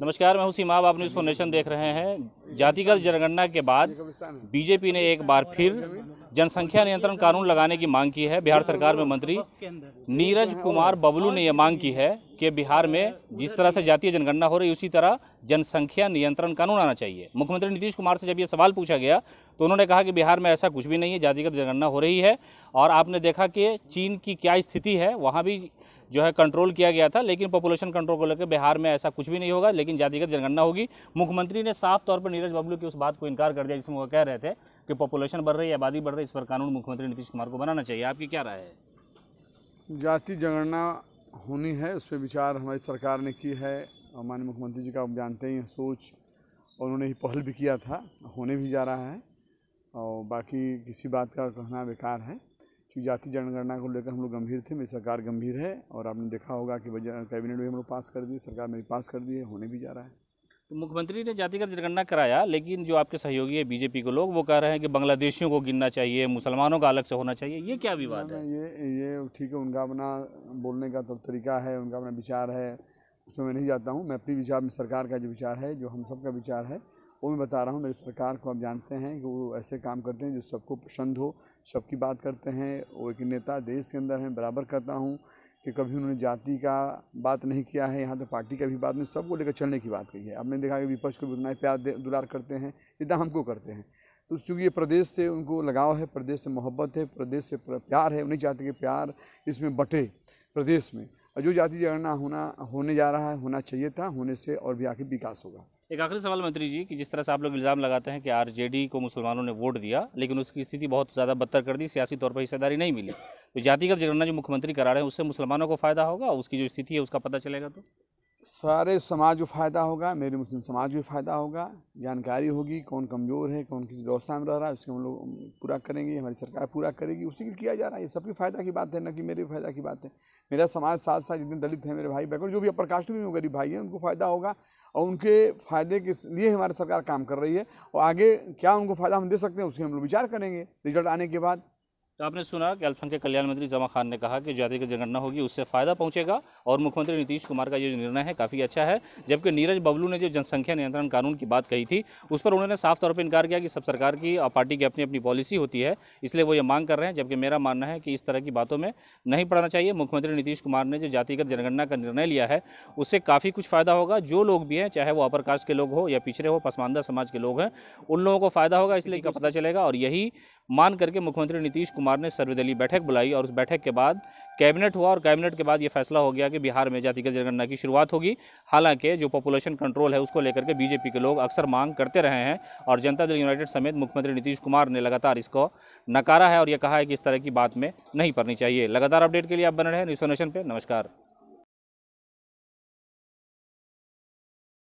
नमस्कार मैं उसी माँ न्यूज़ फॉर नेशन देख रहे हैं जातिगत जनगणना के बाद बीजेपी ने एक बार फिर जनसंख्या नियंत्रण कानून लगाने की मांग की है बिहार सरकार में मंत्री नीरज कुमार बबलू ने यह मांग की है कि बिहार में जिस तरह से जातीय जनगणना हो रही उसी तरह जनसंख्या नियंत्रण कानून आना चाहिए मुख्यमंत्री नीतीश कुमार से जब यह सवाल पूछा गया तो उन्होंने कहा कि बिहार में ऐसा कुछ भी नहीं है जातिगत जनगणना हो रही है और आपने देखा कि चीन की क्या स्थिति है वहाँ भी जो है कंट्रोल किया गया था लेकिन पॉपुलेशन कंट्रोल को लेकर बिहार में ऐसा कुछ भी नहीं होगा लेकिन जातिगत जनगणना होगी मुख्यमंत्री ने साफ तौर पर नीरज बबलू की उस बात को इनकार कर दिया जिसमें वो कह रहे थे कि पॉपुलेशन बढ़ रही है आबादी बढ़ रही है इस पर कानून मुख्यमंत्री नीतीश कुमार को बनाना चाहिए आपकी क्या राय है जाति जनगणना होनी है उस पर विचार हमारी सरकार ने की है और माननीय मुख्यमंत्री जी का आप जानते ही सोच और उन्होंने ही पहल भी किया था होने भी जा रहा है और बाकी किसी बात का कहना बेकार है क्योंकि जाति जनगणना को लेकर हम लोग गंभीर थे मेरी सरकार गंभीर है और आपने देखा होगा कि कैबिनेट भी हम लोग पास कर दिए सरकार मेरी पास कर दी है होने भी जा रहा है तो मुख्यमंत्री ने जातिगत जनगणना कराया लेकिन जो आपके सहयोगी है बीजेपी के लोग वो कह रहे हैं कि बांग्लादेशियों को गिनना चाहिए मुसलमानों का अलग से होना चाहिए ये क्या विवाद है ये ये ठीक है उनका अपना बोलने का तो तरीका है उनका अपना विचार है उसमें मैं नहीं जाता हूँ मैं अपने विचार में सरकार का जो विचार है जो हम का विचार है वो मैं बता रहा हूँ मेरी सरकार को आप जानते हैं कि वो ऐसे काम करते हैं जो सबको पसंद हो सबकी बात करते हैं वो एक नेता देश के अंदर हैं बराबर करता हूँ कि कभी उन्होंने जाति का बात नहीं किया है यहाँ तो पार्टी का भी बात नहीं सबको लेकर चलने की बात कही है आपने देखा कि विपक्ष को भी उतना प्यार दुलार करते हैं इतना हमको करते हैं तो चूँकि ये प्रदेश से उनको लगाव है प्रदेश से मोहब्बत है प्रदेश से प्यार है उन्हें चाहते कि प्यार इसमें बटे प्रदेश में और जो जाति जगड़ना होना होने जा रहा है होना चाहिए था होने से और भी आखिर विकास होगा एक आखिरी सवाल मंत्री जी कि जिस तरह से आप लोग इल्ज़ाम लगाते हैं कि आरजेडी को मुसलमानों ने वोट दिया लेकिन उसकी स्थिति बहुत ज़्यादा बदतर कर दी सियासी तौर पर हिस्सेदारी नहीं मिली तो जातिगत जगणना जो मुख्यमंत्री करा रहे हैं उससे मुसलमानों को फ़ायदा होगा उसकी जो स्थिति है उसका पता चलेगा तो सारे समाज को फ़ायदा होगा मेरे मुस्लिम समाज को फ़ायदा होगा जानकारी होगी कौन कमज़ोर है कौन किसी व्यवस्था में रह रहा है उसके हम लोग पूरा करेंगे हमारी सरकार पूरा करेगी उसी के किया जा रहा है ये सबकी फ़ायदा की बात है ना कि मेरे फ़ायदा की बात है मेरा समाज साथ साथ जितने दलित हैं मेरे भाई बैकवर्ड जो भी अपर कास्ट में गरीब भाई हैं उनको फ़ायदा होगा और उनके फ़ायदे के लिए हमारी सरकार काम कर रही है और आगे क्या उनको फ़ायदा हम दे सकते हैं उसके हम लोग विचार करेंगे रिजल्ट आने के बाद तो आपने सुना कि अल्पसंख्यक के कल्याण मंत्री जमा खान ने कहा कि जाति की जनगणना होगी उससे फ़ायदा पहुंचेगा और मुख्यमंत्री नीतीश कुमार का ये निर्णय है काफ़ी अच्छा है जबकि नीरज बबलू ने जो जनसंख्या नियंत्रण कानून की बात कही थी उस पर उन्होंने साफ तौर पर इनकार किया कि सब सरकार की पार्टी की अपनी अपनी पॉलिसी होती है इसलिए वो ये मांग कर रहे हैं जबकि मेरा मानना है कि इस तरह की बातों में नहीं पड़ना चाहिए मुख्यमंत्री नीतीश कुमार ने जो जातिगत जनगणना का निर्णय लिया है उससे काफ़ी कुछ फ़ायदा होगा जो लोग भी हैं चाहे वो अपर कास्ट के लोग हो या पिछड़े हो पसमानदा समाज के लोग हैं उन लोगों को फ़ायदा होगा इसलिए पता चलेगा और यही मान करके मुख्यमंत्री नीतीश कुमार ने सर्वदलीय बैठक बुलाई और उस बैठक के बाद कैबिनेट हुआ और कैबिनेट के बाद ये फैसला हो गया कि बिहार में जातिगत जनगणना की शुरुआत होगी हालांकि जो पॉपुलेशन कंट्रोल है उसको लेकर के बीजेपी के लोग अक्सर मांग करते रहे हैं और जनता दल यूनाइटेड समेत मुख्यमंत्री नीतीश कुमार ने लगातार इसको नकारा है और यह कहा है कि इस तरह की बात में नहीं पड़नी चाहिए लगातार अपडेट के लिए आप बने रहे न्यूज नेशन पर नमस्कार